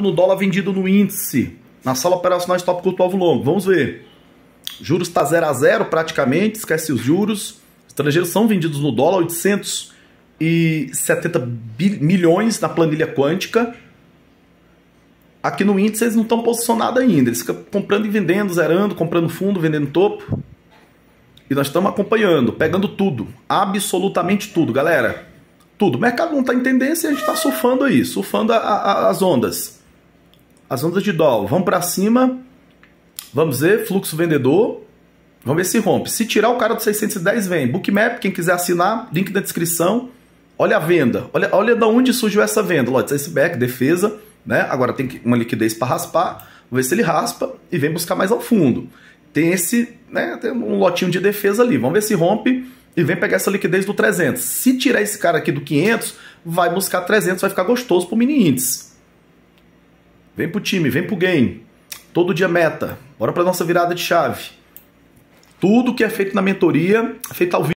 no dólar vendido no índice, na sala operacional de stop curto alvo longo. Vamos ver. Juros está 0 a 0 praticamente, esquece os juros. Estrangeiros são vendidos no dólar 870 milhões na planilha quântica. Aqui no índice eles não estão posicionados ainda. Eles ficam comprando e vendendo, zerando, comprando fundo, vendendo topo. E nós estamos acompanhando, pegando tudo. Absolutamente tudo, galera. Tudo. O mercado não está em tendência e a gente está surfando aí, surfando a, a, as ondas as ondas de dólar vão para cima, vamos ver, fluxo vendedor, vamos ver se rompe. Se tirar o cara do 610, vem. Bookmap, quem quiser assinar, link na descrição. Olha a venda, olha, olha de onde surgiu essa venda. Lotes iceberg, defesa, né? Agora tem uma liquidez para raspar, vamos ver se ele raspa e vem buscar mais ao fundo. Tem esse, né? Tem um lotinho de defesa ali, vamos ver se rompe e vem pegar essa liquidez do 300. Se tirar esse cara aqui do 500, vai buscar 300, vai ficar gostoso para o mini índice. Vem pro time, vem pro game. Todo dia meta. Bora pra nossa virada de chave. Tudo que é feito na mentoria é feito ao vivo.